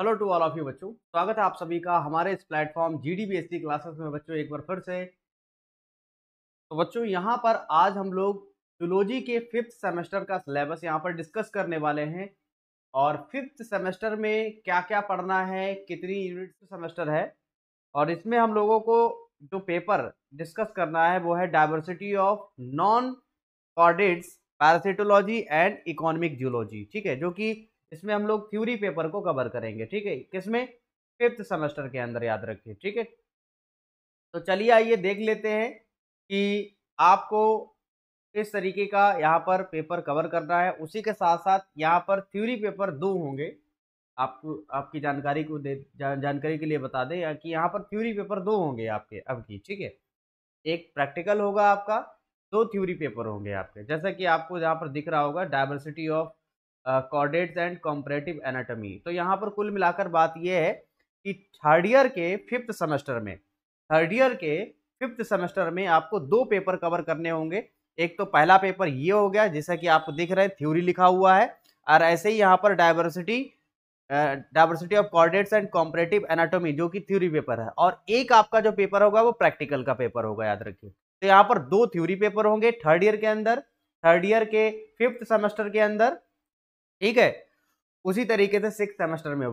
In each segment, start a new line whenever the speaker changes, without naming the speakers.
hello to all of you बच्चों स्वागत है आप सभी
का हमारे इस platform G D B S C classes में बच्चों एक बार फिर से तो बच्चों यहाँ पर आज हम लोग जूलॉजी के फिफ्थ सेमेस्टर का सिलेबस यहाँ पर डिस्कस करने वाले हैं और फिफ्थ सेमेस्टर में क्या क्या पढ़ना है कितनी यूनिट्स सेमेस्टर है और इसमें हम लोगों को जो पेपर डिस्कस करना है वो है diversity of non chordates parasitology and economic zoology ठीक है जो कि इसमें हम लोग थ्यूरी पेपर को कवर करेंगे ठीक है किसमें फिफ्थ सेमेस्टर के अंदर याद रखिए ठीक है तो चलिए आइए देख लेते हैं कि आपको किस तरीके का यहाँ पर पेपर कवर करना है उसी के साथ साथ यहाँ पर थ्यूरी पेपर दो होंगे आपको आपकी जानकारी को दे जा, जानकारी के लिए बता दें कि यहाँ पर थ्यूरी पेपर दो होंगे आपके अब की ठीक है एक प्रैक्टिकल होगा आपका दो थ्यूरी पेपर होंगे आपके जैसा कि आपको यहाँ पर दिख रहा होगा diversity of chordates and comparative anatomy तो यहाँ पर कुल मिलाकर बात यह है कि थर्ड ईयर के फिफ्थ सेमेस्टर में थर्ड ईयर के फिफ्थ सेमेस्टर में आपको दो पेपर कवर करने होंगे एक तो पहला पेपर ये हो गया जैसा कि आप देख रहे हैं थ्योरी लिखा हुआ है और ऐसे ही यहाँ पर diversity diversity of chordates and comparative anatomy जो कि थ्योरी पेपर है और एक आपका जो पेपर होगा वो प्रैक्टिकल का पेपर होगा याद रखिए तो यहाँ पर दो थ्योरी पेपर होंगे थर्ड ईयर के अंदर थर्ड ईयर के फिफ्थ सेमेस्टर के अंदर ठीक है उसी तरीके से सिक्स सेमेस्टर में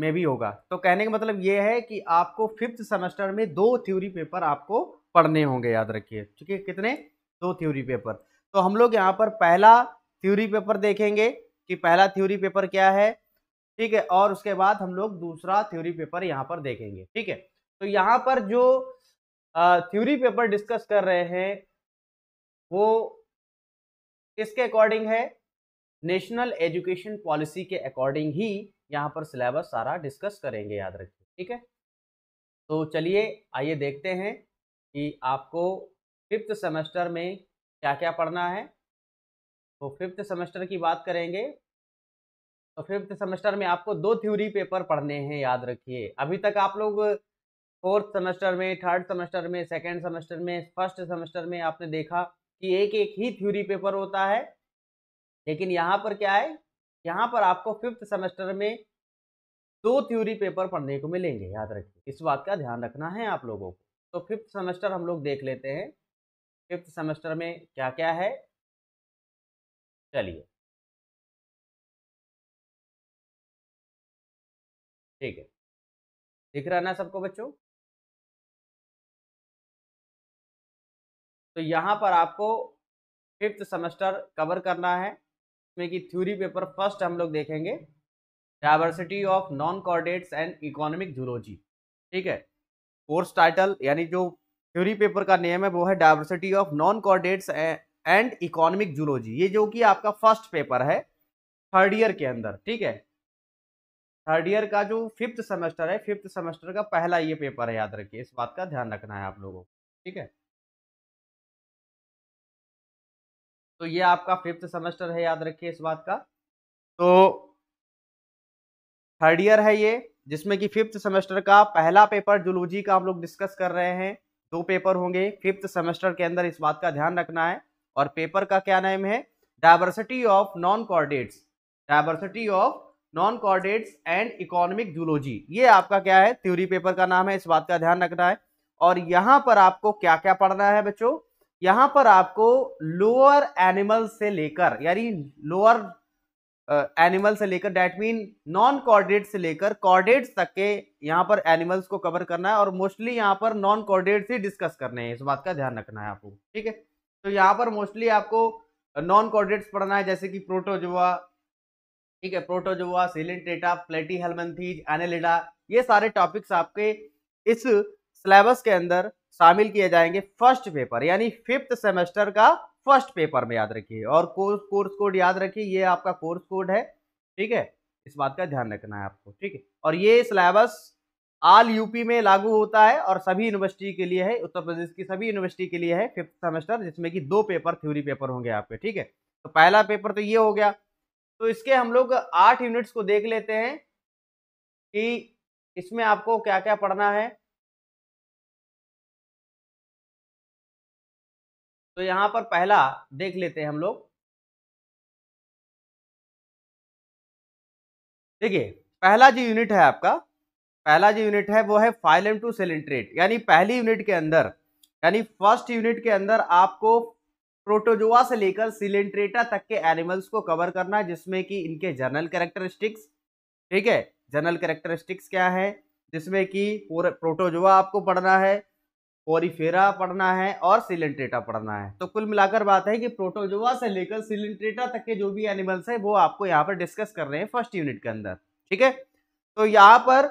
में भी होगा तो कहने का मतलब ये है कि आपको फिफ्थ सेमेस्टर में दो थ्योरी पेपर आपको पढ़ने होंगे याद रखिए ठीक है कितने दो थ्योरी पेपर तो हम लोग यहाँ पर पहला थ्योरी पेपर देखेंगे कि पहला थ्योरी पेपर क्या है ठीक है और उसके बाद हम लोग दूसरा थ्योरी पेपर यहाँ पर देखेंगे ठीक है तो यहाँ पर जो थ्योरी पेपर डिस्कस कर रहे हैं वो किसके अकॉर्डिंग है नेशनल एजुकेशन पॉलिसी के अकॉर्डिंग ही यहाँ पर सिलेबस सारा डिस्कस करेंगे याद रखिए ठीक है तो चलिए आइए देखते हैं कि आपको फिफ्थ सेमेस्टर में क्या क्या पढ़ना है तो फिफ्थ सेमेस्टर की बात करेंगे तो फिफ्थ सेमेस्टर में आपको दो थ्योरी पेपर पढ़ने हैं याद रखिए अभी तक आप लोग फोर्थ सेमेस्टर में थर्ड सेमेस्टर में सेकेंड सेमेस्टर में फर्स्ट सेमेस्टर में आपने देखा कि एक एक ही थ्योरी पेपर होता है लेकिन यहाँ पर क्या है यहाँ पर आपको फिफ्थ सेमेस्टर में दो थ्योरी पेपर पढ़ने को मिलेंगे याद रखिए इस बात का ध्यान रखना है आप लोगों को तो फिफ्थ सेमेस्टर हम लोग देख लेते हैं
फिफ्थ सेमेस्टर में क्या क्या है चलिए ठीक है दिख रहा ना सबको बच्चों तो
यहां पर आपको फिफ्थ सेमेस्टर कवर करना है जिसमें कि थ्योरी पेपर फर्स्ट हम लोग देखेंगे diversity of non chordates and economic zoology ठीक है कोर्स टाइटल यानी जो थ्योरी पेपर का नेम है वो है diversity of non chordates and economic zoology ये जो कि आपका फर्स्ट पेपर है थर्ड ईयर के अंदर ठीक है थर्ड ईयर का जो फिफ्थ सेमेस्टर है फिफ्थ सेमेस्टर का पहला ये पेपर है याद रखिए इस बात का ध्यान रखना है आप लोगों को ठीक है तो ये आपका फिफ्थ सेमेस्टर है याद रखिए इस बात का तो थर्ड ईयर है ये जिसमें कि फिफ्थ सेमेस्टर का पहला पेपर जुलोजी का हम लोग डिस्कस कर रहे हैं दो पेपर होंगे फिफ्थ सेमेस्टर के अंदर इस बात का ध्यान रखना है और पेपर का क्या नाम है diversity of non chordates diversity of non chordates and economic zoology ये आपका क्या है थ्योरी पेपर का नाम है इस बात का ध्यान रखना है और यहाँ पर आपको क्या क्या पढ़ना है बच्चों यहां पर आपको लोअर एनिमल से लेकर यानी लोअर एनिमल से लेकर डेट मीन नॉन कॉर्डेट से लेकर कॉर्डेट्स तक के यहां पर एनिमल्स को कवर करना है और मोस्टली यहाँ पर नॉन कॉर्डेट्स ही डिस्कस करने हैं इस बात का ध्यान रखना है आपको ठीक है तो यहाँ पर मोस्टली आपको नॉन कॉर्डेट्स पढ़ना है जैसे कि प्रोटोजोआ ठीक है protozoa coelenterata platyhelminthes annelida ये सारे टॉपिक्स आपके इस सिलेबस के अंदर शामिल किए जाएंगे फर्स्ट पेपर यानी फिफ्थ सेमेस्टर का फर्स्ट पेपर में याद रखिए और कोर्स कोर्स कोड याद रखिए ये आपका कोर्स कोड है ठीक है इस बात का ध्यान रखना है आपको ठीक है और ये सिलेबस आल यूपी में लागू होता है और सभी यूनिवर्सिटी के लिए है उत्तर प्रदेश की सभी यूनिवर्सिटी के लिए है फिफ्थ सेमेस्टर जिसमें कि दो पेपर थ्योरी पेपर होंगे आपके ठीक है तो पहला पेपर तो ये हो गया तो इसके हम लोग आठ यूनिट्स को देख लेते हैं कि इसमें आपको क्या
क्या पढ़ना है तो यहां पर पहला देख लेते हैं हम लोग
देखिए पहला जो यूनिट है आपका पहला जो यूनिट है वो है फाइलम टू सेलेंट्रेट यानी पहली यूनिट के अंदर यानी फर्स्ट यूनिट के अंदर आपको प्रोटोजोआ से लेकर सिलेंट्रेटा तक के एनिमल्स को कवर करना है जिसमें कि इनके जनरल कैरेक्टरिस्टिक्स ठीक है जनरल कैरेक्टरिस्टिक्स क्या है जिसमें कि प्रोटोजोआ आपको पढ़ना है पोरीफेरा पढ़ना है और सिलेंट्रेटा पढ़ना है तो कुल मिलाकर बात है कि प्रोटोजोआ से लेकर सिलेंट्रेटा तक के जो भी एनिमल्स है वो आपको यहाँ पर डिस्कस कर रहे हैं फर्स्ट यूनिट के अंदर ठीक है तो यहाँ पर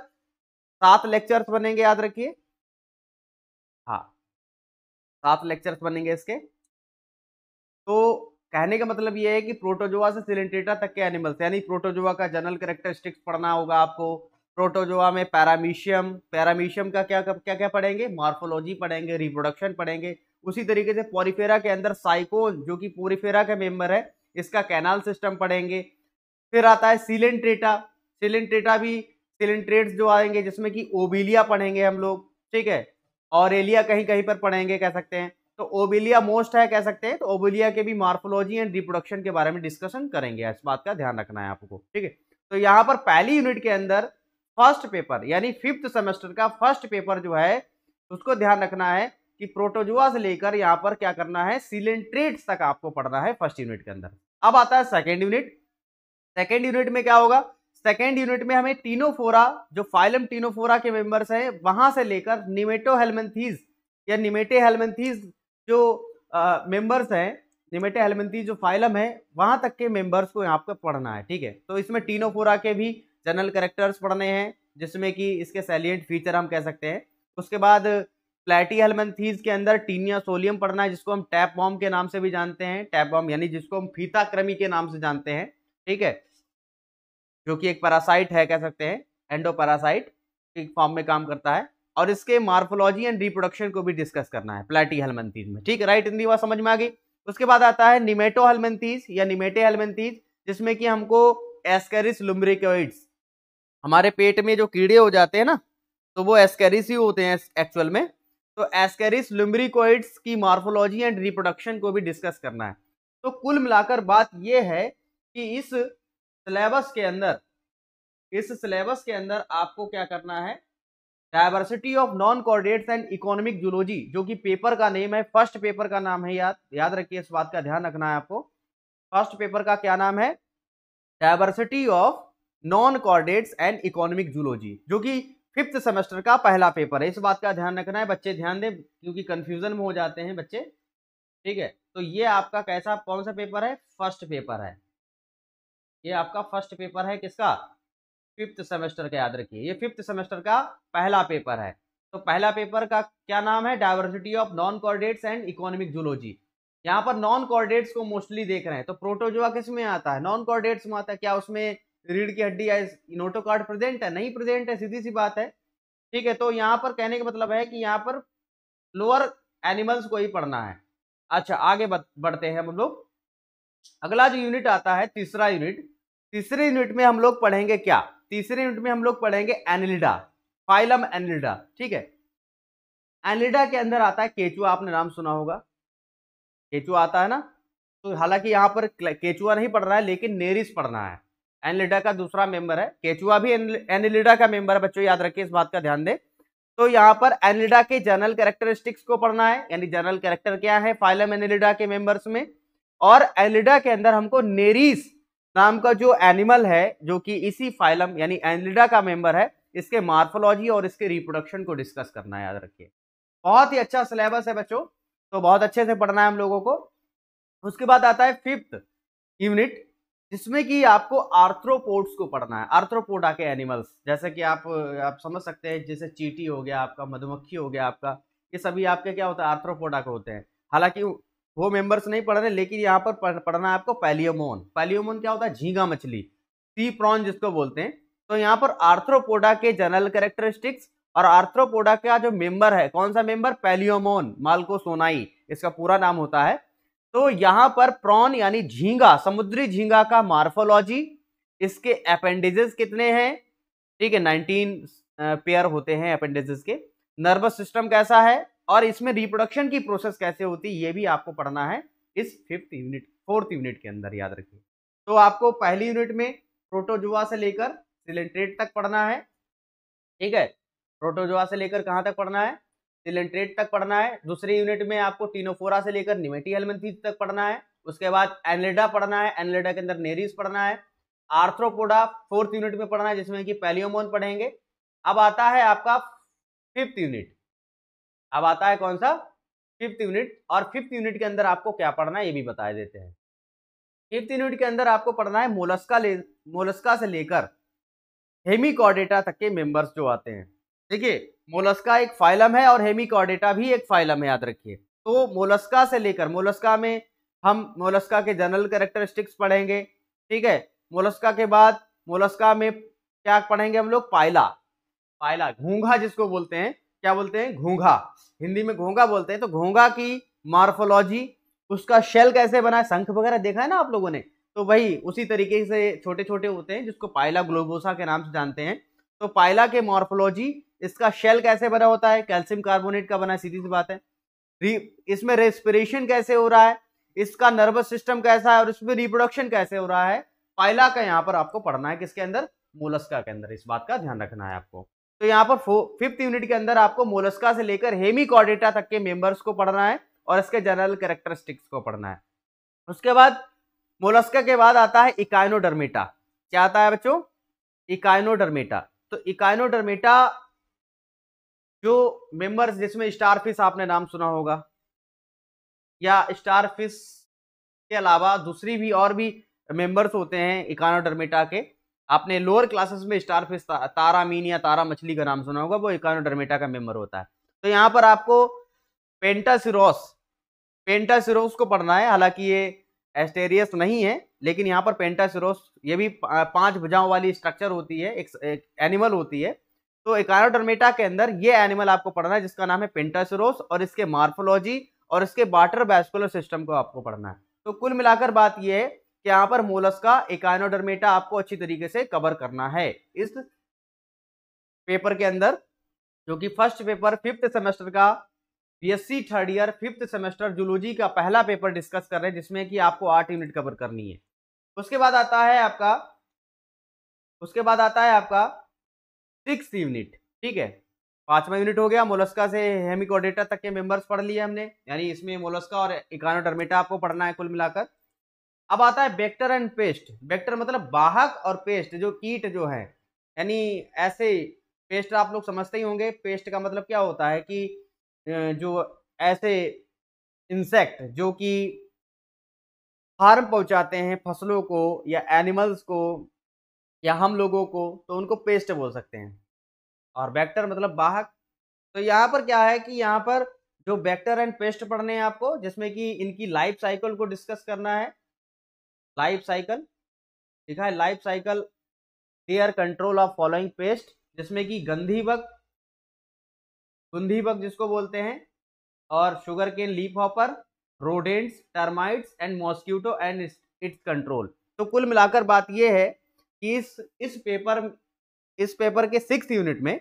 सात लेक्चर्स बनेंगे याद रखिए हाँ सात लेक्चर्स बनेंगे इसके तो कहने का मतलब ये है कि प्रोटोजोआ से सिलेंट्रेटा तक के एनिमल्स यानी प्रोटोजोआ का जनरल करेक्टरिस्टिक्स पढ़ना होगा आपको प्रोटोजोआ में पैरामीशियम पैरामीशियम का क्या क्या क्या पढ़ेंगे मार्फोलॉजी पढ़ेंगे रिप्रोडक्शन पढ़ेंगे उसी तरीके से पोरीफेरा के अंदर साइकोन जो कि पोरीफेरा का मेम्बर है इसका कैनाल सिस्टम पढ़ेंगे फिर आता है सिलेंट्रेटा सिलेंट्रेटा भी सिलेंट्रेट्स जो आएंगे जिसमें कि ओबिलिया पढ़ेंगे हम लोग ठीक है और एलिया कहीं कहीं पर पढ़ेंगे कह सकते हैं तो ओबिलिया मोस्ट है कह सकते हैं तो ओबिलिया के भी मार्फोलॉजी एंड रिप्रोडक्शन के बारे में डिस्कशन करेंगे इस बात का ध्यान रखना है आपको ठीक है तो यहाँ पर पहली यूनिट के अंदर फर्स्ट पेपर यानी फिफ्थ सेमेस्टर का फर्स्ट पेपर जो है उसको ध्यान रखना है कि प्रोटोजुआ से लेकर यहाँ पर क्या करना है सिलेंट्रेट तक आपको पढ़ना है फर्स्ट यूनिट के अंदर अब आता है सेकेंड यूनिट सेकेंड यूनिट में क्या होगा सेकेंड यूनिट में हमें टीनोफोरा जो फाइलम टीनोफोरा के मेंबर्स हैं वहां से लेकर निमेटो हेलमेंथीज या निमेटे हेलमेंथीज जो मेंबर्स हैं निमेटे हेलमेंथीज जो फाइलम है वहां तक के मेंबर्स को यहाँ पर पढ़ना है ठीक है तो इसमें टीनोफोरा के भी जनरल करेक्टर्स पढ़ने हैं जिसमें कि इसके सैलियंट फीचर हम कह सकते हैं उसके बाद प्लेटी हेलमेंथीज के अंदर टीनिया सोलियम पढ़ना है जिसको हम टैप बॉम के नाम से भी जानते हैं टैप बॉम यानी जिसको हम फीता क्रमी के नाम से जानते हैं ठीक है जो कि एक पैरासाइट है कह सकते हैं एंडोपैरासाइट एक फॉर्म में काम करता है और इसके मार्फोलॉजी एंड रिप्रोडक्शन को भी डिस्कस करना है प्लेटी हेलमेंथीज में ठीक है राइट हिंदी बात समझ में आ गई उसके बाद आता है निमेटो हेलमेंथीज या निमेटे हेलमेंथीज जिसमें कि हमको एस्करिस लुम्ब्रिकोइड्स हमारे पेट में जो कीड़े हो जाते हैं ना तो वो एस्केरिस ही होते हैं एक्चुअल में तो एस्केरिस लुम्बरिकोइड्स की मार्फोलॉजी एंड रिप्रोडक्शन को भी डिस्कस करना है तो कुल मिलाकर बात यह है कि इस सिलेबस के अंदर इस सिलेबस के अंदर आपको क्या करना है diversity of non chordates and economic zoology जो कि पेपर का नेम है फर्स्ट पेपर का नाम है याद याद रखिए इस बात का ध्यान रखना है आपको फर्स्ट पेपर का क्या नाम है diversity of non chordates and economic zoology जो कि फिफ्थ सेमेस्टर का पहला पेपर है इस बात का ध्यान रखना है बच्चे ध्यान दें क्योंकि कन्फ्यूजन में हो जाते हैं बच्चे ठीक है तो ये आपका कैसा कौन सा पेपर है फर्स्ट पेपर है ये आपका फर्स्ट पेपर है किसका फिफ्थ सेमेस्टर का याद रखिए ये फिफ्थ सेमेस्टर का पहला पेपर है तो पहला पेपर का क्या नाम है diversity of non chordates and economic zoology यहाँ पर नॉन कॉर्डेट्स को मोस्टली देख रहे हैं तो प्रोटोजोआ किस में आता है नॉन कॉर्डेट्स में आता है क्या उसमें रीढ़ की हड्डी या नोटोकार्ड प्रेजेंट है नहीं प्रेजेंट है सीधी सी बात है ठीक है तो यहाँ पर कहने का मतलब है कि यहाँ पर लोअर एनिमल्स को ही पढ़ना है अच्छा आगे बढ़ते हैं हम लोग अगला जो यूनिट आता है तीसरा यूनिट तीसरे यूनिट में हम लोग पढ़ेंगे क्या तीसरे यूनिट में हम लोग पढ़ेंगे एनिलिडा फाइलम एनिलिडा ठीक है एनिलिडा के अंदर आता है केचुआ आपने नाम सुना होगा केचुआ आता है ना तो हालांकि यहाँ पर केचुआ नहीं पढ़ रहा है लेकिन नेरिस पढ़ना है एनलिडा का दूसरा मेंबर है केचुआ भी एनलिडा का मेंबर है बच्चों याद रखिए इस बात का ध्यान दें तो यहाँ पर एनलिडा के जनरल कैरेक्टरिस्टिक्स को पढ़ना है यानी जनरल कैरेक्टर क्या है फाइलम एनलिडा के मेंबर्स में और एनलिडा के अंदर हमको नेरीस नाम का जो एनिमल है जो कि इसी फाइलम यानी एनलिडा का मेंबर है इसके मार्फोलॉजी और इसके रिप्रोडक्शन को डिस्कस करना है याद रखिए बहुत ही अच्छा सिलेबस है बच्चों तो बहुत अच्छे से पढ़ना है हम लोगों को उसके बाद आता है फिफ्थ यूनिट जिसमें कि आपको आर्थ्रोपोड्स को पढ़ना है आर्थ्रोपोडा के एनिमल्स जैसे कि आप आप समझ सकते हैं जैसे चीटी हो गया आपका मधुमक्खी हो गया आपका ये सभी आपके क्या होता है आर्थ्रोपोडा के होते हैं हालांकि वो मेंबर्स नहीं पढ़ रहे लेकिन यहाँ पर पढ़ना है आपको पैलियोमोन पैलियोमोन क्या होता है झींगा मछली सी प्रॉन जिसको बोलते हैं तो यहाँ पर आर्थ्रोपोडा के जनरल कैरेक्टरिस्टिक्स और आर्थ्रोपोडा का जो मेंबर है कौन सा मेंबर पैलियोमोन मालको सोनाई इसका पूरा नाम होता है तो यहां पर प्रॉन यानी झींगा समुद्री झींगा का मार्फोलॉजी इसके अपेंडिजेस कितने हैं ठीक है नाइनटीन पेयर होते हैं अपेंडिजेस के नर्वस सिस्टम कैसा है और इसमें रिप्रोडक्शन की प्रोसेस कैसे होती है ये भी आपको पढ़ना है इस फिफ्थ यूनिट फोर्थ यूनिट के अंदर याद रखिए तो आपको पहली यूनिट में प्रोटोजुआ से लेकर सिलेंट्रेट तक पढ़ना है ठीक है प्रोटोजुआ से लेकर कहाँ तक पढ़ना है सिलेंट्रेट तक पढ़ना है दूसरे यूनिट में आपको टीनोफोरा से लेकर निमेटी हेलमेंथीज तक पढ़ना है उसके बाद एनलेडा पढ़ना है एनलेडा के अंदर नेरिस पढ़ना है आर्थ्रोपोडा फोर्थ यूनिट में पढ़ना है जिसमें कि पैलियोमोन पढ़ेंगे अब आता है आपका फिफ्थ यूनिट अब आता है कौन सा फिफ्थ यूनिट और फिफ्थ यूनिट के अंदर आपको क्या पढ़ना है ये भी बता देते हैं फिफ्थ यूनिट के अंदर आपको पढ़ना है मोलस्का ले मोलस्का से लेकर हेमिकॉडेटा तक के मेंबर्स जो आते हैं ठीक है मोलस्का एक फाइलम है और हेमिकॉर्डेटा भी एक फाइलम है याद रखिए तो मोलस्का से लेकर मोलस्का में हम मोलस्का के जनरल कैरेक्टरिस्टिक्स पढ़ेंगे ठीक है मोलस्का के बाद मोलस्का में क्या पढ़ेंगे हम लोग पायला पायला घोंघा जिसको बोलते हैं क्या बोलते हैं घोंघा हिंदी में घोंघा बोलते हैं तो घोंघा की मार्फोलॉजी उसका शेल कैसे बना है शंख वगैरह देखा है ना आप लोगों ने तो वही उसी तरीके से छोटे छोटे होते हैं जिसको पायला ग्लोबोसा के नाम से जानते हैं तो पायला के मॉर्फोलॉजी इसका शेल कैसे बना होता है कैल्सियम कार्बोनेट का बना सीधी सी बात है इसमें रेस्पिरेशन कैसे हो रहा है इसका नर्वस सिस्टम कैसा है और इसमें रिप्रोडक्शन कैसे हो रहा है पाइला का यहाँ पर आपको पढ़ना है किसके अंदर मोलस्का के अंदर इस बात का ध्यान रखना है आपको तो यहाँ पर फिफ्थ यूनिट के अंदर आपको मोलस्का से लेकर हेमी कॉडेटा तक के मेंबर्स को पढ़ना है और इसके जनरल कैरेक्टरिस्टिक्स को पढ़ना है उसके बाद मोलस्का के बाद आता है इकाइनोडर्मेटा क्या आता है बच्चों इकाइनोडर्मेटा तो इकाइनोडर्मेटा जो मेंबर्स जिसमें स्टार फिश आपने नाम सुना होगा या स्टार फिश के अलावा दूसरी भी और भी मेंबर्स होते हैं इकानोडर्मेटा के आपने लोअर क्लासेस में स्टार फिश ता, तारा मीन या तारा मछली का नाम सुना होगा वो इकानोडर्मेटा का मेंबर होता है तो यहाँ पर आपको पेंटासिरोस पेंटासिरोस को पढ़ना है हालांकि ये एस्टेरियस नहीं है लेकिन यहाँ पर पेंटासिरोस ये भी पांच भुजाओं वाली स्ट्रक्चर होती है एक, एक एनिमल होती है तो इकानोडर्मेटा के अंदर ये एनिमल आपको पढ़ना है जिसका नाम है पेंटासरोस और इसके मार्फोलॉजी और इसके वाटर वैस्कुलर सिस्टम को आपको पढ़ना है तो कुल मिलाकर बात यह है कि यहाँ पर मोलस का इकानोडर्मेटा आपको अच्छी तरीके से कवर करना है इस पेपर के अंदर जो कि फर्स्ट पेपर फिफ्थ सेमेस्टर का BSc third year fifth semester zoology का पहला पेपर डिस्कस कर रहे हैं जिसमें कि आपको आठ यूनिट कवर करनी है उसके बाद आता है आपका उसके बाद आता है आपका सिक्स यूनिट ठीक है पांचवा यूनिट हो गया मोलस्का से हेमिकोडेटा तक के मेंबर्स पढ़ लिए हमने यानी इसमें मोलस्का और इकानोडर्मेटा आपको पढ़ना है कुल मिलाकर अब आता है बेक्टर एंड पेस्ट बेक्टर मतलब बाहक और पेस्ट जो कीट जो है यानी ऐसे पेस्ट आप लोग समझते ही होंगे पेस्ट का मतलब क्या होता है कि जो ऐसे इंसेक्ट जो कि हार्म पहुंचाते हैं फसलों को या एनिमल्स को या हम लोगों को तो उनको पेस्ट बोल सकते हैं और बैक्टर मतलब बाहक तो यहाँ पर क्या है कि यहाँ पर जो बैक्टर एंड पेस्ट पढ़ने हैं आपको जिसमें कि इनकी लाइफ साइकिल को डिस्कस करना है लाइफ साइकिल लिखा है life cycle the control of following pest जिसमें कि गंधी बग गंधी बग जिसको बोलते हैं और sugarcane leafhopper rodents termites and mosquito and its control तो कुल मिलाकर बात यह है इस इस पेपर इस पेपर के सिक्स यूनिट में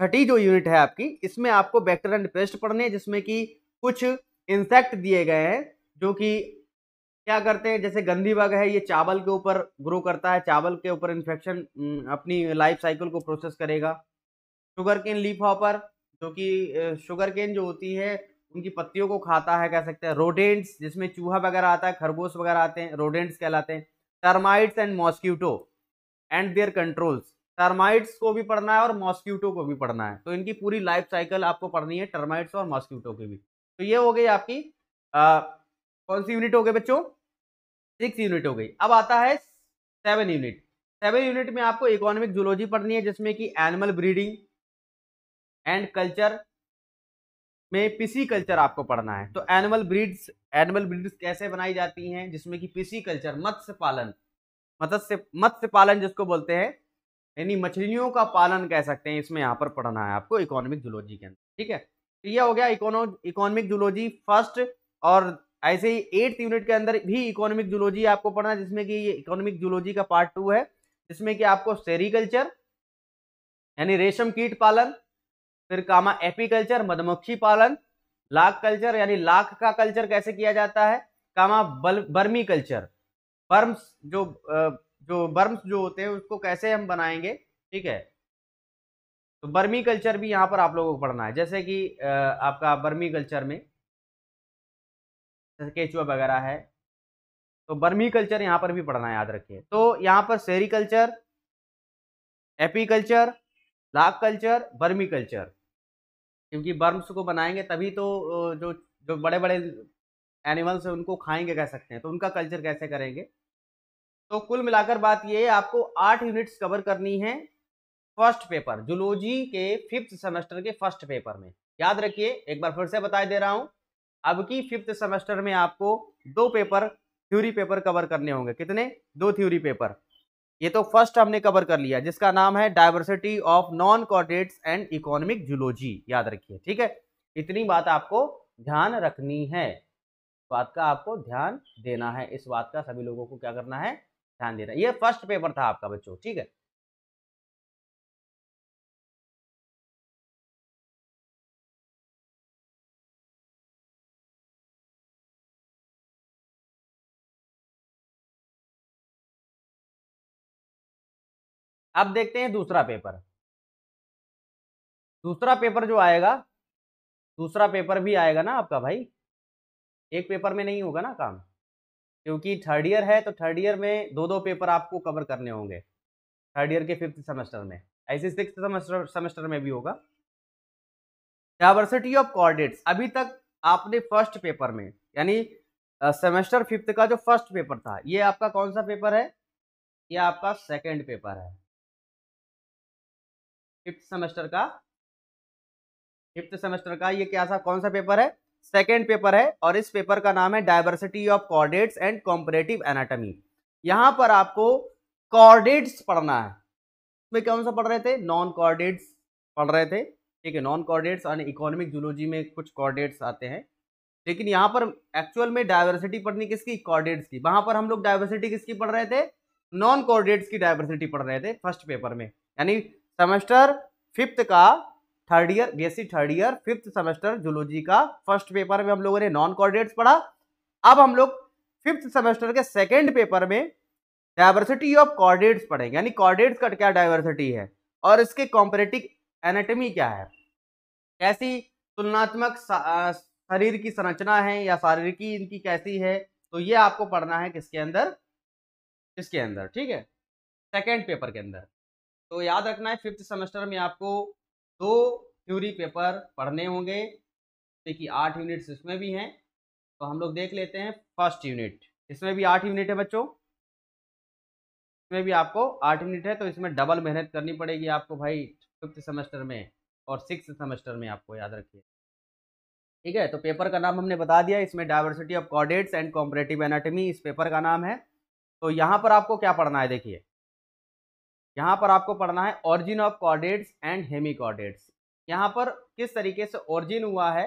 थर्टी जो यूनिट है आपकी इसमें आपको बैक्टर एंड पेस्ट पढ़ने हैं जिसमें कि कुछ इंसेक्ट दिए गए हैं जो कि क्या करते हैं जैसे गंदी बग है ये चावल के ऊपर ग्रो करता है चावल के ऊपर इन्फेक्शन हम्म, अपनी लाइफ साइकिल को प्रोसेस करेगा शुगर केन लीफ हॉपर जो कि शुगर केन जो होती है उनकी पत्तियों को खाता है कह सकते हैं रोडेंट्स जिसमें चूहा वगैरह आता है खरगोश वगैरह आते हैं रोडेंट्स कहलाते हैं termites and mosquito and their controls termites को भी पढ़ना है और मॉस्क्यूटो को भी पढ़ना है तो इनकी पूरी लाइफ साइकिल आपको पढ़नी है टर्माइट्स और मॉस्क्यूटो की भी तो ये हो गई आपकी आ, कौन सी यूनिट हो गई बच्चों सिक्स यूनिट हो गई अब आता है सेवन यूनिट सेवन यूनिट में आपको इकोनॉमिक जूलॉजी पढ़नी है जिसमें कि एनिमल ब्रीडिंग एंड कल्चर में पिसी कल्चर आपको पढ़ना है तो एनिमल ब्रीड्स एनिमल ब्रीड्स कैसे बनाई जाती हैं जिसमें कि पिसी कल्चर मत्स्य पालन मत्स्य मत्स्य पालन जिसको बोलते हैं यानी मछलियों का पालन कह सकते हैं इसमें यहाँ पर पढ़ना है आपको इकोनॉमिक जुलॉजी के अंदर ठीक है तो यह हो गया इकोनो इकोनॉमिक जुलॉजी फर्स्ट और ऐसे ही एट्थ यूनिट के अंदर भी इकोनॉमिक जुलॉजी आपको पढ़ना है जिसमें कि ये इकोनॉमिक जूलॉजी का पार्ट टू है जिसमें कि आपको सेरीकल्चर यानी रेशम कीट पालन फिर कामा एपीकल्चर मधुमक्खी पालन लाख कल्चर यानी लाख का कल्चर कैसे किया जाता है कामा बल बर्मी कल्चर बर्म्स जो जो बर्म्स जो होते हैं उसको कैसे हम बनाएंगे ठीक है तो बर्मी कल्चर भी यहाँ पर आप लोगों को पढ़ना है जैसे कि आपका बर्मी कल्चर में जैसे केचुआ वगैरह है तो बर्मी कल्चर यहाँ पर भी पढ़ना है याद रखिए तो यहाँ पर सेरी कल्चर एपी कल्चर लाख कल्चर बर्मी कल्चर क्योंकि बर्म्स को बनाएंगे तभी तो जो जो बड़े बड़े एनिमल्स हैं उनको खाएंगे कह सकते हैं तो उनका कल्चर कैसे करेंगे तो कुल मिलाकर बात ये आपको आठ यूनिट्स कवर करनी है फर्स्ट पेपर जुलोजी के फिफ्थ सेमेस्टर के फर्स्ट पेपर में याद रखिए एक बार फिर से बताए दे रहा हूँ अब की फिफ्थ सेमेस्टर में आपको दो पेपर थ्योरी पेपर कवर करने होंगे कितने दो थ्योरी पेपर ये तो फर्स्ट हमने कवर कर लिया जिसका नाम है diversity of non chordates and economic zoology याद रखिए ठीक है इतनी बात आपको ध्यान रखनी है बात का आपको ध्यान देना है इस बात का सभी लोगों को क्या करना है ध्यान देना ये
फर्स्ट पेपर था आपका बच्चों ठीक है अब देखते हैं दूसरा पेपर
दूसरा पेपर जो आएगा दूसरा पेपर भी आएगा ना आपका भाई एक पेपर में नहीं होगा ना काम क्योंकि थर्ड ईयर है तो थर्ड ईयर में दो दो पेपर आपको कवर करने होंगे थर्ड ईयर के फिफ्थ सेमेस्टर में ऐसे सिक्स सेमेस्टर सेमेस्टर में भी होगा डाइवर्सिटी ऑफ कॉर्डिनेट्स अभी तक आपने फर्स्ट पेपर में यानी सेमेस्टर फिफ्थ का जो फर्स्ट पेपर था ये आपका कौन सा पेपर है ये आपका सेकेंड पेपर है फिफ्थ सेमेस्टर का फिफ्थ सेमेस्टर का ये क्या सा कौन सा पेपर है सेकेंड पेपर है और इस पेपर का नाम है diversity of chordates and comparative anatomy यहां पर आपको कॉर्डेट्स पढ़ना है इसमें कौन सा पढ़ रहे थे नॉन कॉर्डेट्स पढ़ रहे थे ठीक है नॉन कॉर्डेट्स और इकोनॉमिक जूलॉजी में कुछ कॉर्डेट्स आते हैं लेकिन यहाँ पर एक्चुअल में डायवर्सिटी पढ़नी किसकी कॉर्डेट्स की वहां पर हम लोग डायवर्सिटी किसकी पढ़ रहे थे नॉन कॉर्डेट्स की डायवर्सिटी पढ़ रहे थे फर्स्ट पेपर में यानी सेमेस्टर फिफ्थ का third year BSc third year fifth semester zoology का फर्स्ट पेपर में हम लोगों ने नॉन कॉर्डिनेट्स पढ़ा अब हम लोग फिफ्थ सेमेस्टर के सेकेंड पेपर में डायवर्सिटी ऑफ कॉर्डिनेट्स पढ़ेंगे यानी कॉर्डिनेट्स का क्या डायवर्सिटी है और इसके कॉम्परेटिव एनेटमी क्या है कैसी तुलनात्मक शरीर की संरचना है या शारीरिक इनकी कैसी है तो ये आपको पढ़ना है किसके अंदर किसके अंदर ठीक है सेकेंड पेपर के अंदर तो याद रखना है फिफ्थ सेमेस्टर में आपको दो थ्योरी पेपर पढ़ने होंगे देखिए आठ यूनिट्स इसमें भी हैं तो हम लोग देख लेते हैं फर्स्ट यूनिट इसमें भी आठ यूनिट है बच्चों इसमें भी आपको आठ यूनिट है तो इसमें डबल मेहनत करनी पड़ेगी आपको भाई फिफ्थ सेमेस्टर में और सिक्स सेमेस्टर में आपको याद रखिए ठीक है तो पेपर का नाम हमने बता दिया इसमें diversity of chordates and comparative anatomy इस पेपर का नाम है तो यहाँ पर आपको क्या पढ़ना है देखिए यहाँ पर आपको पढ़ना है origin of chordates and hemichordates यहाँ पर किस तरीके से ओरिजिन हुआ है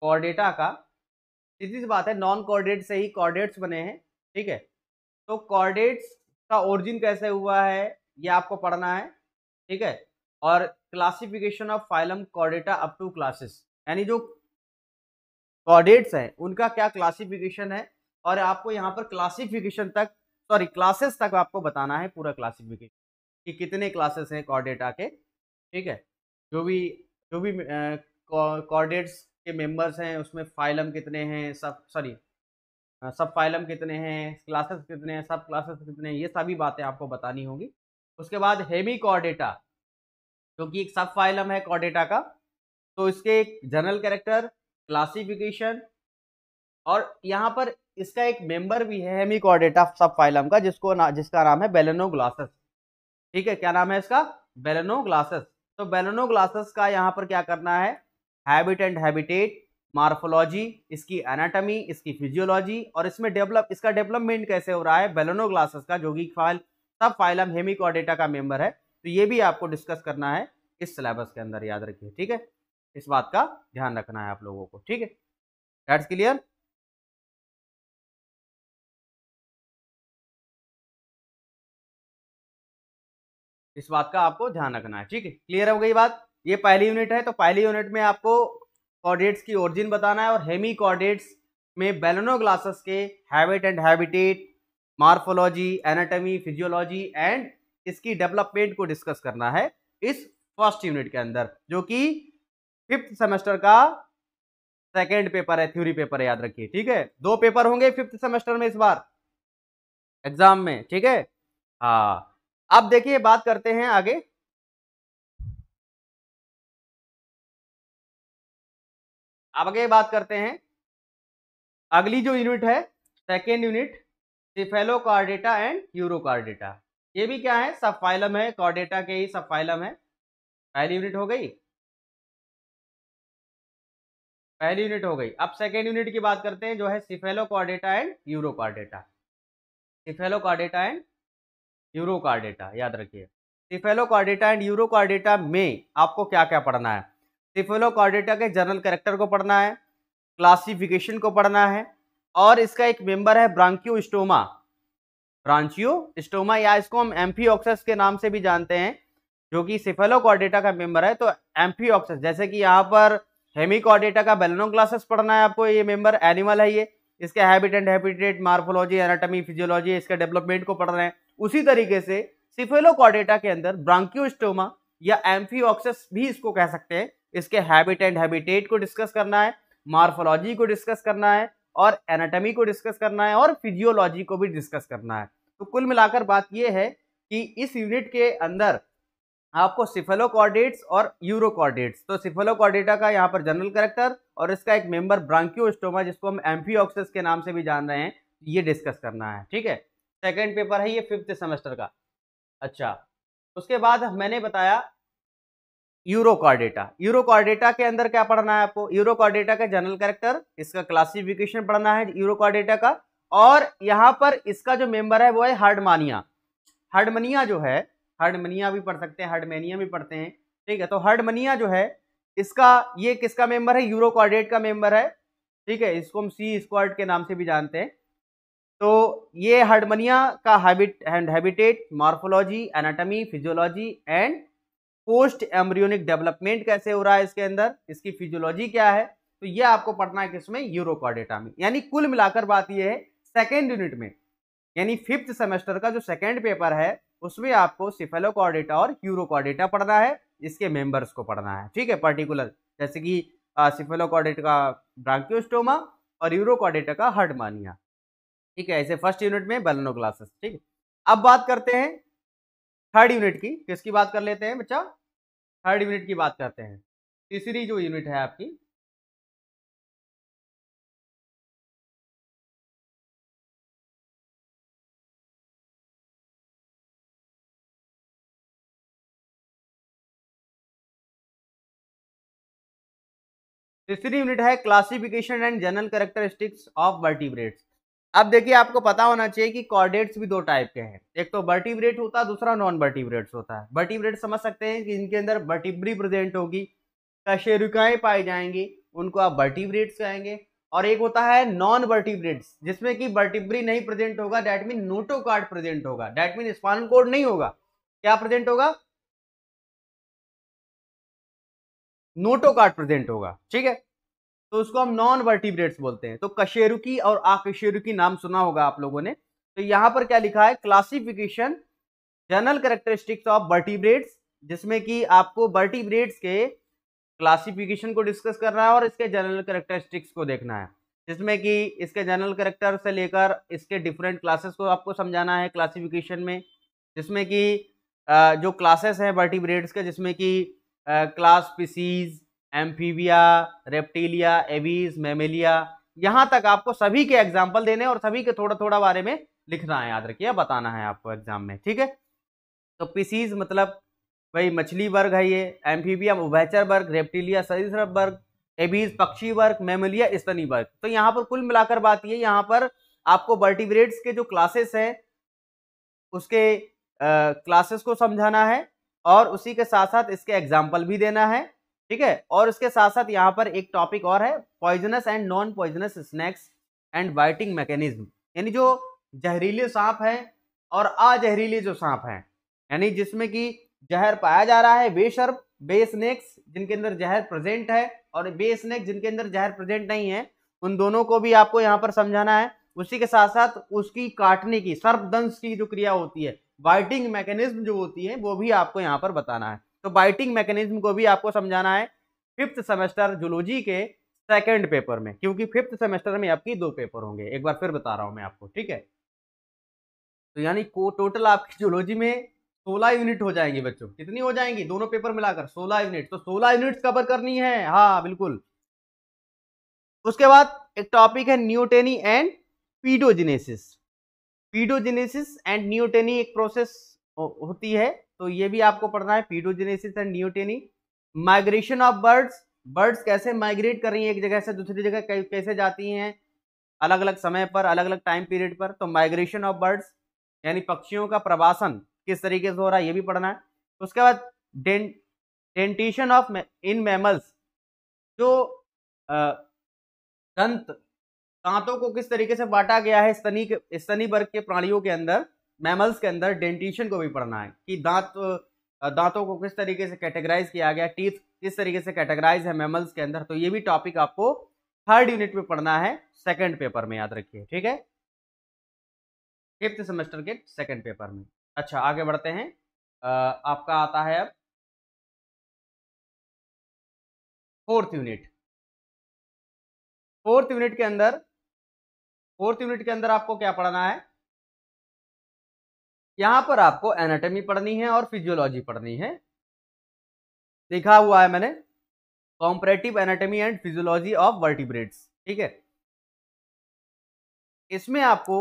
कॉर्डेटा का सीधी सी बात है नॉन कॉर्डेट से ही कॉर्डेट्स बने हैं ठीक है तो कॉर्डेट्स का ओरिजिन कैसे हुआ है ये आपको पढ़ना है ठीक है और classification of phylum chordata up to classes यानी जो कॉर्डेट्स हैं उनका क्या क्लासिफिकेशन है और आपको यहाँ पर क्लासिफिकेशन तक सॉरी क्लासेस तक आपको बताना है पूरा क्लासिफिकेशन कि कितने क्लासेस हैं कॉर्डेटा के ठीक है जो भी जो भी कॉर्डेट्स के मेंबर्स हैं उसमें फाइलम कितने हैं सब सॉरी सब फाइलम कितने हैं क्लासेस कितने हैं सब क्लासेस कितने हैं ये सभी बातें आपको बतानी होगी उसके बाद हेमी कॉर्डेटा क्योंकि एक सब फाइलम है कॉर्डेटा का तो इसके एक जनरल कैरेक्टर क्लासिफिकेशन और यहाँ पर इसका एक मेंबर भी है हेमी कॉर्डेटा सब फाइलम का जिसको ना जिसका नाम है बेलेनो ग्लासेस ठीक है क्या नाम है इसका बेलनो ग्लासेस तो बेलनो ग्लासेस का यहाँ पर क्या करना है हैबिट एंड हैबिटेट मार्फोलॉजी इसकी एनाटॉमी, इसकी फिजियोलॉजी और इसमें डेवलप इसका डेवलपमेंट कैसे हो रहा है बेलनो ग्लासेस का जो फाइल सब फाइलम हेमिकॉडेटा का मेंबर है तो ये भी आपको डिस्कस करना है इस सिलेबस के अंदर याद रखिए ठीक है इस बात का ध्यान रखना है आप लोगों को ठीक है डेट्स क्लियर इस बात का आपको ध्यान रखना है ठीक है क्लियर हो गई बात ये पहली यूनिट है तो पहली यूनिट में आपको कॉर्डेट्स की ओरिजिन बताना है और हेमी कॉर्डेट्स में बेलोनोग्लासस के habit and habitat morphology anatomy physiology and इसकी डेवलपमेंट को डिस्कस करना है इस फर्स्ट यूनिट के अंदर जो कि फिफ्थ सेमेस्टर का सेकेंड पेपर है थ्योरी पेपर है याद रखिए ठीक है दो पेपर होंगे फिफ्थ सेमेस्टर में इस बार एग्जाम में ठीक है हाँ अब देखिए बात करते हैं आगे
अब आगे बात करते हैं
अगली जो यूनिट है second unit cephalochordata and urochordata ये भी क्या है सब फाइलम है कॉर्डेटा के ही सब फाइलम है पहली यूनिट हो गई पहली यूनिट हो गई अब सेकेंड यूनिट की बात करते हैं जो है cephalochordata and urochordata cephalochordata and urochordata याद रखिए सिफेलोकार्डेटा एंड यूरोकार्डेटा में आपको क्या क्या पढ़ना है सिफेलोकार्डेटा के जनरल करेक्टर को पढ़ना है क्लासिफिकेशन को पढ़ना है और इसका एक मेंबर है स्टोमा ब्रांचियो स्टोमा या इसको हम एम्फी के नाम से भी जानते हैं जो कि सिफेलोकॉर्डेटा का मेंबर है तो एम्फी जैसे कि यहाँ पर हेमिकॉर्डेटा का बेलनो क्लासेस पढ़ना है आपको ये मेंबर एनिमल है ये इसके habit and habitat morphology anatomy physiology इसके डेवलपमेंट को पढ़ रहे हैं उसी तरीके से सिफेलोकॉडेटा के अंदर ब्रांक्योस्टोमा या एम्फीऑक्सस भी इसको कह सकते हैं इसके हैबिट एंड हैबिटेट को डिस्कस करना है मार्फोलॉजी को डिस्कस करना है और एनाटॉमी को डिस्कस करना है और फिजियोलॉजी को भी डिस्कस करना है तो कुल मिलाकर बात यह है कि इस यूनिट के अंदर आपको सिफेलोकॉर्डेट्स और यूरोकॉर्डेट्स तो सिफेलोकॉर्डेटा का यहाँ पर जनरल करेक्टर और इसका एक मेंबर ब्रांक्योस्टोमा जिसको हम एम्फीऑक्सस के नाम से भी जान रहे हैं ये डिस्कस करना है ठीक है सेकेंड पेपर है ये फिफ्थ सेमेस्टर का अच्छा उसके बाद मैंने बताया यूरो कॉर्डेटा यूरो कॉर्डेटा के अंदर क्या पढ़ना है आपको यूरो कॉर्डेटा का जनरल कैरेक्टर इसका क्लासिफिकेशन पढ़ना है यूरो कॉर्डेटा का और यहाँ पर इसका जो मेंबर है वो है हार्डमानिया हार्डमनिया जो है हार्डमनिया भी पढ़ सकते हैं हार्डमेनिया भी पढ़ते हैं ठीक है तो हार्डमनिया जो है इसका ये किसका मेंबर है यूरो कॉर्डेट का मेंबर है ठीक है इसको हम सी स्क्वाड के नाम से भी जानते हैं तो ये हार्डमनिया का habit and habitat morphology anatomy physiology and post embryonic development कैसे हो रहा है इसके अंदर इसकी फिजियोलॉजी क्या है तो ये आपको पढ़ना है किसमें यूरोकॉडेटा में यानी कुल मिलाकर बात यह है सेकेंड यूनिट में यानी फिफ्थ सेमेस्टर का जो सेकेंड पेपर है उसमें आपको सिफेलोकॉडेटा और यूरोकॉर्डेटा पढ़ना है इसके मेंबर्स को पढ़ना है ठीक है पर्टिकुलर जैसे कि सिफेलोकॉडेट का ब्रांक्योस्टोमा और यूरोकॉर्डेटा का हार्डमानिया ठीक है ऐसे फर्स्ट यूनिट में बलनो क्लासेस ठीक है अब बात करते हैं थर्ड यूनिट की किसकी बात कर लेते हैं बच्चा थर्ड यूनिट की बात करते हैं
तीसरी जो यूनिट है आपकी
तीसरी यूनिट है classification and general characteristics of vertebrates अब देखिए आपको पता होना चाहिए कि कॉर्डेट्स भी दो टाइप के हैं एक तो बर्टिब्रेट होता है दूसरा नॉन बर्टिब्रेट्स होता है बर्टिब्रेट समझ सकते हैं कि इनके अंदर बर्टिब्री प्रेजेंट होगी कशेरुकाएँ पाई जाएंगी उनको आप बर्टिब्रेट्स कहेंगे और एक होता है नॉन बर्टिब्रेट्स जिसमें कि बर्टिब्री नहीं प्रेजेंट होगा डैट मीन नोटोकार्ड प्रेजेंट होगा डैट मीन स्पाइनल कोड नहीं होगा क्या प्रेजेंट होगा नोटोकार्ड प्रेजेंट होगा ठीक है तो उसको हम नॉन वर्टिब्रेट्स बोलते हैं तो कशेरुकी और आकशेरुकी नाम सुना होगा आप लोगों ने तो यहाँ पर क्या लिखा है classification general characteristics of vertebrates जिसमें कि आपको वर्टिब्रेट्स के क्लासिफिकेशन को डिस्कस करना है और इसके जनरल करेक्टरिस्टिक्स को देखना है जिसमें कि इसके जनरल करेक्टर से लेकर इसके डिफरेंट क्लासेस को आपको समझाना है क्लासिफिकेशन में जिसमें कि जो क्लासेस हैं वर्टिब्रेट्स के जिसमें कि class pisces amphibia reptilia aves mammalia यहाँ तक आपको सभी के एग्जाम्पल देने और सभी के थोड़ा थोड़ा बारे में लिखना है याद रखिए बताना है आपको एग्जाम में ठीक है तो पिसीज मतलब भाई मछली वर्ग है ये एम्फीबिया उभैचर वर्ग रेप्टीलिया सरीसृप वर्ग एबीज पक्षी वर्ग मेमोलिया स्तनी वर्ग तो यहाँ पर कुल मिलाकर बात ये यहाँ पर आपको वर्टिब्रेट्स के जो क्लासेस हैं उसके क्लासेस को समझाना है और उसी के साथ साथ इसके एग्जाम्पल भी देना है ठीक है और उसके साथ साथ यहाँ पर एक टॉपिक और है poisonous and non poisonous snakes and biting mechanism यानी जो जहरीले सांप हैं और अजहरीले जो सांप हैं यानी जिसमें कि जहर पाया जा रहा है बेशर्प बे स्नैक्स जिनके अंदर जहर प्रेजेंट है और बे जिनके अंदर जहर प्रेजेंट नहीं है उन दोनों को भी आपको यहाँ पर समझाना है उसी के साथ साथ उसकी काटने की सर्पदंश की जो क्रिया होती है बाइटिंग मैकेनिज्म जो होती है वो भी आपको यहाँ पर बताना है तो बाइटिंग मैकेनिज्म को भी आपको समझाना है फिफ्थ सेमेस्टर जूलॉजी के सेकेंड पेपर में क्योंकि फिफ्थ सेमेस्टर में आपकी दो पेपर होंगे एक बार फिर बता रहा हूँ मैं आपको ठीक है तो यानी को टोटल आपकी जूलॉजी में सोलह यूनिट हो जाएंगी बच्चों कितनी हो जाएंगी दोनों पेपर मिलाकर सोलह यूनिट तो सोलह यूनिट्स कवर करनी है हाँ बिल्कुल उसके बाद एक टॉपिक है neoteny and paedogenesis paedogenesis and neoteny एक प्रोसेस होती है तो ये भी आपको पढ़ना है paedogenesis and neoteny migration of birds birds कैसे माइग्रेट कर रही हैं एक जगह से दूसरी जगह कैसे जाती हैं अलग अलग समय पर अलग अलग टाइम पीरियड पर तो माइग्रेशन ऑफ बर्ड्स यानी पक्षियों का प्रवासन किस तरीके से हो रहा है ये भी पढ़ना है उसके बाद dentition dentition of in mammals जो दंत दांतों को किस तरीके से बांटा गया है स्तनी स्तनी वर्ग के प्राणियों के अंदर मैमल्स के अंदर डेंटिशन को भी पढ़ना है कि दांत दांतों को किस तरीके से कैटेगराइज किया गया टीथ किस तरीके से कैटेगराइज है मैमल्स के अंदर तो ये भी टॉपिक आपको थर्ड यूनिट में पढ़ना है सेकंड पेपर में याद रखिए ठीक है फिफ्थ सेमेस्टर के सेकंड पेपर में अच्छा आगे
बढ़ते हैं आ, आपका आता है अब फोर्थ यूनिट फोर्थ यूनिट के अंदर
फोर्थ यूनिट के अंदर आपको क्या पढ़ना है यहां पर आपको एनाटॉमी पढ़नी है और फिजियोलॉजी पढ़नी है लिखा हुआ है मैंने comparative anatomy and physiology of vertebrates ठीक है इसमें आपको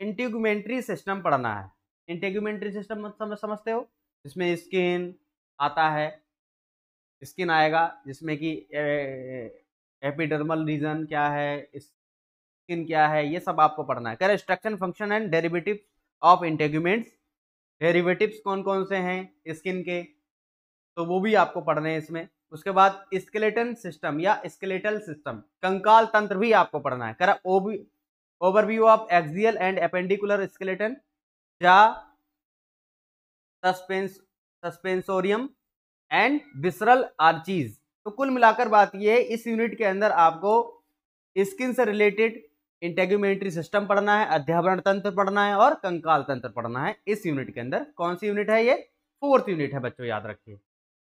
इंटीग्यूमेंट्री सिस्टम पढ़ना है इंटीग्यूमेंट्री सिस्टम समझ समझते हो जिसमें स्किन आता है स्किन आएगा जिसमें कि एपिडर्मल रीजन क्या है स्किन क्या है ये सब आपको पढ़ना है structure function and derivative of integuments derivatives कौन कौन से हैं स्किन के तो वो भी आपको पढ़ने हैं इसमें उसके बाद स्केलेटन सिस्टम या स्केलेटल सिस्टम कंकाल तंत्र भी आपको पढ़ना है करा overview of axial and appendicular skeleton या suspense suspensorium and visceral arches तो कुल मिलाकर बात यह है इस यूनिट के अंदर आपको स्किन से रिलेटेड इंटेग्यूमेंट्री सिस्टम पढ़ना है अध्यापन तंत्र पढ़ना है और कंकाल तंत्र पढ़ना है इस यूनिट के अंदर कौन सी यूनिट है ये फोर्थ यूनिट है बच्चों याद रखिए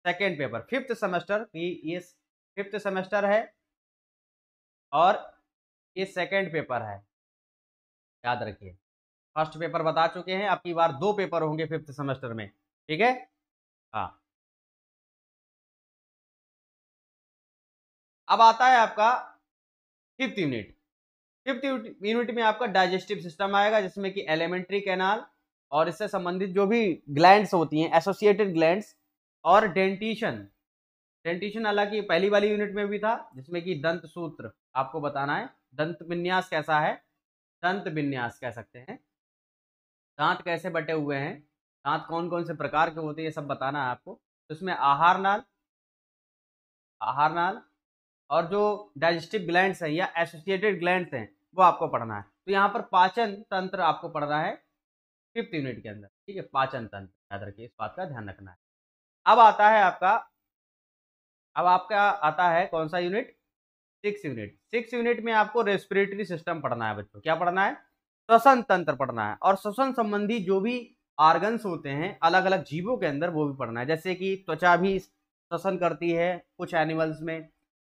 सेकेंड पेपर फिफ्थ सेमेस्टर की ये फिफ्थ सेमेस्टर है और ये सेकेंड पेपर है याद रखिए फर्स्ट पेपर बता चुके हैं आपकी बार दो पेपर होंगे
फिफ्थ सेमेस्टर में ठीक है हाँ
अब आता है आपका फिफ्थ यूनिट फिफ्थ यूनिट में आपका डाइजेस्टिव सिस्टम आएगा जिसमें कि एलिमेंट्री कैनाल और इससे संबंधित जो भी ग्लैंड्स होती हैं एसोसिएटेड ग्लैंड्स और डेंटिशन डेंटिशन हालांकि पहली वाली यूनिट में भी था जिसमें कि दंत सूत्र आपको बताना है दंत विन्यास कैसा है दंत विन्यास कह सकते हैं दांत कैसे बटे हुए हैं दांत कौन कौन से प्रकार के होते हैं ये सब बताना है आपको तो इसमें आहार नाल आहार नाल और जो डाइजेस्टिव ग्लैंड हैं या एसोसिएटेड ग्लैंड हैं वो आपको पढ़ना है तो यहाँ पर पाचन तंत्र आपको पढ़ना है फिफ्थ यूनिट के अंदर ठीक है पाचन तंत्र याद रखिए इस बात का ध्यान रखना है अब आता है आपका अब आपका आता है कौन सा unit six unit six unit में आपको रेस्पिरेटरी सिस्टम पढ़ना है बच्चों क्या पढ़ना है श्वसन तंत्र पढ़ना है और श्वसन संबंधी जो भी आर्गन्स होते हैं अलग अलग जीवों के अंदर वो भी पढ़ना है जैसे कि त्वचा भी श्वसन करती है कुछ एनिमल्स में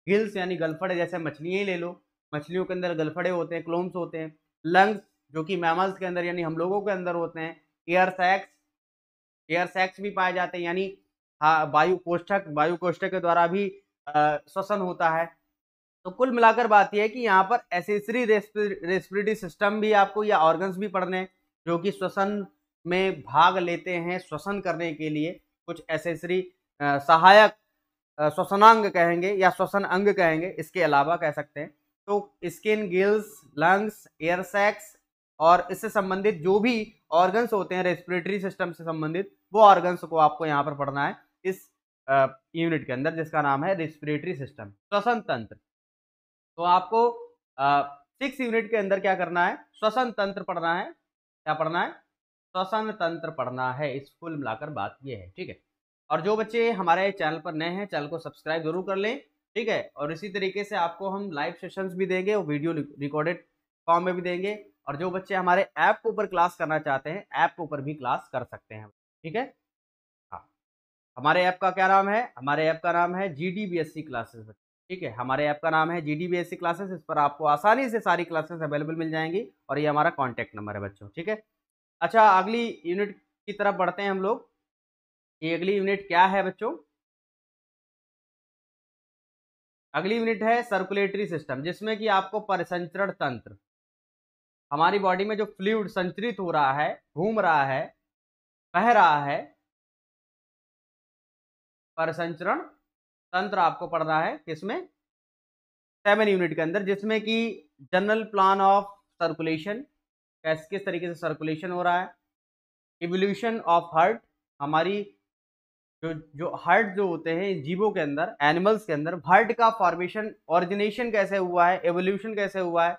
गिल्स यानी गलफड़े जैसे मछलियाँ ही ले लो मछलियों के अंदर गलफड़े होते हैं क्लोम्स होते हैं लंग्स जो कि मैमल्स के अंदर यानी हम लोगों के अंदर होते हैं एयर सैक्स एयर सैक्स भी पाए जाते हैं यानी वायु कोष्ठक वायु कोष्ठक के द्वारा भी श्वसन होता है तो कुल मिलाकर बात यह है कि यहाँ पर एसेसरी रेस्पिरेटरी सिस्टम भी आपको या ऑर्गन्स भी पढ़ने जो कि श्वसन में भाग लेते हैं श्वसन करने के लिए कुछ एसेसरी सहायक श्वसनांग कहेंगे या श्वसन अंग कहेंगे इसके अलावा कह सकते हैं तो skin gills lungs air sacs और इससे संबंधित जो भी ऑर्गन्स होते हैं रेस्पिरेटरी सिस्टम से संबंधित वो ऑर्गन्स को आपको यहाँ पर पढ़ना है इस यूनिट के अंदर जिसका नाम है रेस्पिरेटरी सिस्टम श्वसन तंत्र तो आपको सिक्स यूनिट के अंदर क्या करना है श्वसन तंत्र पढ़ना है क्या पढ़ना है श्वसन तंत्र पढ़ना है इस कुल मिलाकर बात यह है ठीक है और जो बच्चे हमारे चैनल पर नए हैं चैनल को सब्सक्राइब जरूर कर लें ठीक है और इसी तरीके से आपको हम लाइव सेशंस भी देंगे और वीडियो रिकॉर्डेड फॉर्म में भी देंगे और जो बच्चे हमारे ऐप के ऊपर क्लास करना चाहते हैं ऐप के ऊपर भी क्लास कर सकते हैं ठीक है हाँ हमारे ऐप का क्या नाम है हमारे ऐप का नाम है G D B S C classes ठीक है हमारे ऐप का नाम है G D B S C classes इस पर आपको आसानी से सारी क्लासेस अवेलेबल मिल जाएंगी और ये हमारा कॉन्टैक्ट नंबर है बच्चों ठीक है अच्छा अगली यूनिट की तरफ बढ़ते हैं हम लोग ये अगली यूनिट क्या है बच्चों अगली यूनिट है सर्कुलेटरी सिस्टम जिसमें कि आपको परिसंचरण तंत्र हमारी बॉडी में जो फ्लूड संचरित हो रहा है घूम रहा है बह रहा है परिसंचरण तंत्र आपको पढ़ना है किसमें सेवन यूनिट के अंदर जिसमें कि जनरल प्लान ऑफ सर्कुलेशन कैसे किस तरीके से सर्कुलेशन हो रहा है इवोल्यूशन ऑफ हार्ट हमारी जो जो हार्ट जो होते हैं जीवों के अंदर एनिमल्स के अंदर हार्ट का फॉर्मेशन ऑरिजिनेशन कैसे हुआ है एवोल्यूशन कैसे हुआ है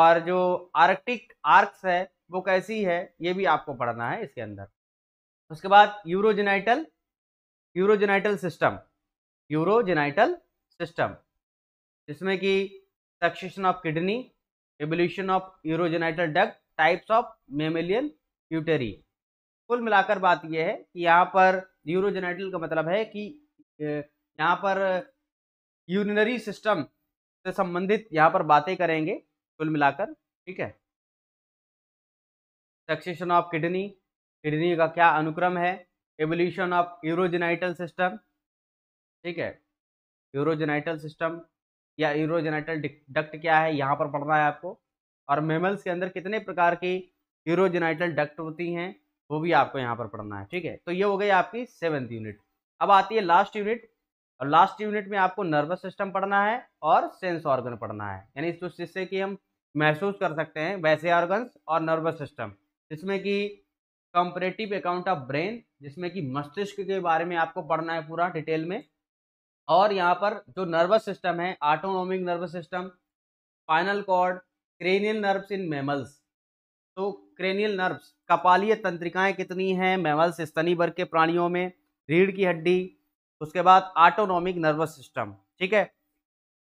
और जो आर्कटिक आर्क्स है वो कैसी है ये भी आपको पढ़ना है इसके अंदर उसके बाद urogenital urogenital system urogenital system जिसमें कि succession of kidney evolution of urogenital duct types of mammalian uteri कुल मिलाकर बात यह है कि यहाँ पर न्यूरोजेनाइटल का मतलब है कि यहाँ पर यूरिनरी सिस्टम से संबंधित यहाँ पर बातें करेंगे कुल मिलाकर ठीक है सक्सेशन ऑफ किडनी किडनी का क्या अनुक्रम है एवोल्यूशन ऑफ यूरोजेनाइटल सिस्टम ठीक है यूरोजेनाइटल सिस्टम या यूरोजेनाइटल डक्ट क्या है यहाँ पर पढ़ना है आपको और मेमल्स के अंदर कितने प्रकार की यूरोजेनाइटल डक्ट होती हैं वो भी आपको यहाँ पर पढ़ना है ठीक है तो ये हो गई आपकी सेवन्थ यूनिट अब आती है लास्ट यूनिट और लास्ट यूनिट में आपको नर्वस सिस्टम पढ़ना है और सेंस ऑर्गन पढ़ना है यानी तो जिससे कि हम महसूस कर सकते हैं वैसे ऑर्गन्स और नर्वस सिस्टम जिसमें कि कंपरेटिव अकाउंट ऑफ ब्रेन जिसमें कि मस्तिष्क के बारे में आपको पढ़ना है पूरा डिटेल में और यहाँ पर जो नर्वस सिस्टम है autonomic nervous system spinal cord cranial nerves in mammals तो क्रेनियल नर्व्स कपालीय तंत्रिकाएं कितनी हैं मेमल्स स्तनी वर्ग के प्राणियों में रीढ़ की हड्डी उसके बाद ऑटोनॉमिक नर्वस सिस्टम ठीक है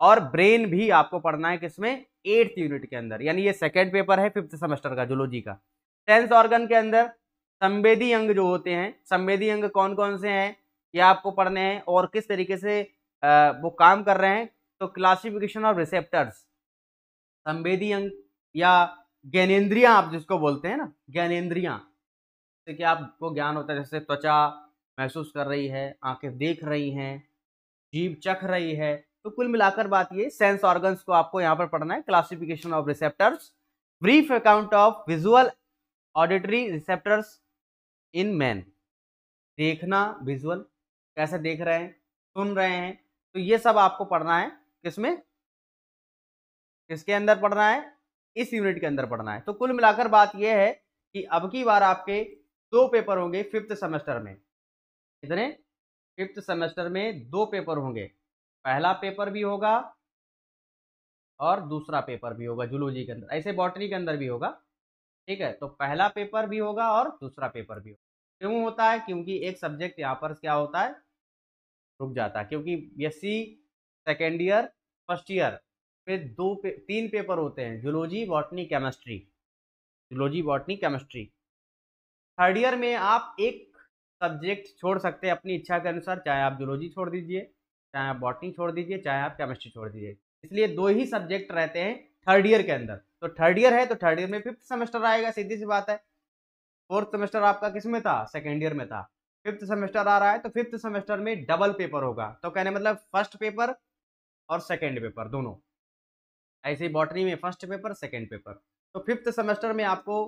और ब्रेन भी आपको पढ़ना है किसमें एट्थ यूनिट के अंदर यानी ये सेकेंड पेपर है फिफ्थ सेमेस्टर का जुलोजी का सेंस ऑर्गन के अंदर संवेदी अंग जो होते हैं संवेदी अंग कौन कौन से हैं ये आपको पढ़ने हैं और किस तरीके से वो काम कर रहे हैं तो क्लासिफिकेशन ऑफ रिसेप्टर्स संवेदी अंग या ज्ञानेन्द्रिया आप जिसको बोलते हैं ना ज्ञानेन्द्रिया जैसे कि आपको ज्ञान होता है जैसे त्वचा महसूस कर रही है आंखें देख रही हैं जीव चख रही है तो कुल मिलाकर बात ये सेंस ऑर्गन्स को आपको यहाँ पर पढ़ना है classification of receptors brief account of visual auditory receptors in man देखना विजुअल कैसे देख रहे हैं सुन रहे हैं तो ये सब आपको पढ़ना है किसमें किसके अंदर पढ़ना है इस यूनिट के अंदर पढ़ना है तो कुल मिलाकर बात यह है कि अब की बार आपके दो पेपर होंगे फिफ्थ सेमेस्टर में कितने फिफ्थ सेमेस्टर में दो पेपर होंगे पहला पेपर भी होगा और दूसरा पेपर भी होगा जूलॉजी के अंदर ऐसे बॉटनी के अंदर भी होगा ठीक है तो पहला पेपर भी होगा और दूसरा पेपर भी होगा क्यों होता है क्योंकि एक सब्जेक्ट यहाँ पर क्या होता है रुक जाता है क्योंकि B S second year first year पे दो पे, तीन पेपर होते हैं zoology botany chemistry zoology botany chemistry third year में आप एक सब्जेक्ट छोड़ सकते हैं अपनी इच्छा के अनुसार चाहे आप जूलॉजी छोड़ दीजिए चाहे आप बॉटनी छोड़ दीजिए चाहे आप केमिस्ट्री छोड़ दीजिए इसलिए दो ही सब्जेक्ट रहते हैं थर्ड ईयर के अंदर तो थर्ड ईयर है तो थर्ड ईयर में फिफ्थ सेमेस्टर आएगा सीधी सी बात है फोर्थ सेमेस्टर आपका किस में था सेकेंड ईयर में था फिफ्थ सेमेस्टर आ रहा है तो फिफ्थ सेमेस्टर में डबल पेपर होगा तो कहने मतलब फर्स्ट पेपर और सेकेंड पेपर दोनों ऐसे ही बॉटनी में फर्स्ट पेपर सेकेंड पेपर तो फिफ्थ सेमेस्टर में आपको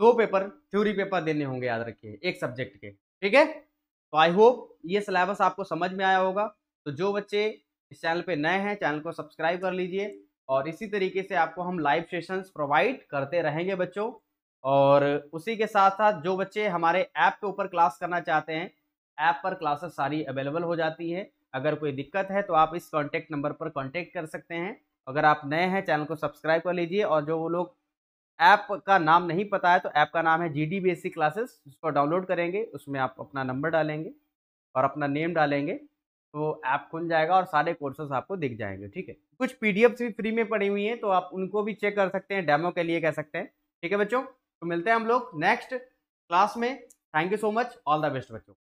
दो पेपर थ्योरी पेपर देने होंगे याद रखिए एक सब्जेक्ट के ठीक है तो आई होप ये सिलेबस आपको समझ में आया होगा तो जो बच्चे इस चैनल पे नए हैं चैनल को सब्सक्राइब कर लीजिए और इसी तरीके से आपको हम लाइव सेशंस प्रोवाइड करते रहेंगे बच्चों और उसी के साथ साथ जो बच्चे हमारे ऐप के ऊपर क्लास करना चाहते हैं ऐप पर क्लासेस सारी अवेलेबल हो जाती हैं अगर कोई दिक्कत है तो आप इस कॉन्टैक्ट नंबर पर कॉन्टैक्ट कर सकते हैं अगर आप नए हैं चैनल को सब्सक्राइब कर लीजिए और जो वो लोग ऐप का नाम नहीं पता है तो ऐप का नाम है जी डी बेसिक क्लासेस उसको डाउनलोड करेंगे उसमें आप अपना नंबर डालेंगे और अपना नेम डालेंगे तो ऐप खुल जाएगा और सारे कोर्सेज आपको दिख जाएंगे ठीक है कुछ पी भी फ्री में पड़ी हुई हैं तो आप उनको भी चेक कर सकते हैं डेमो के लिए कह सकते हैं ठीक है बच्चों तो मिलते हैं हम लोग नेक्स्ट क्लास में thank you so much all the best बच्चों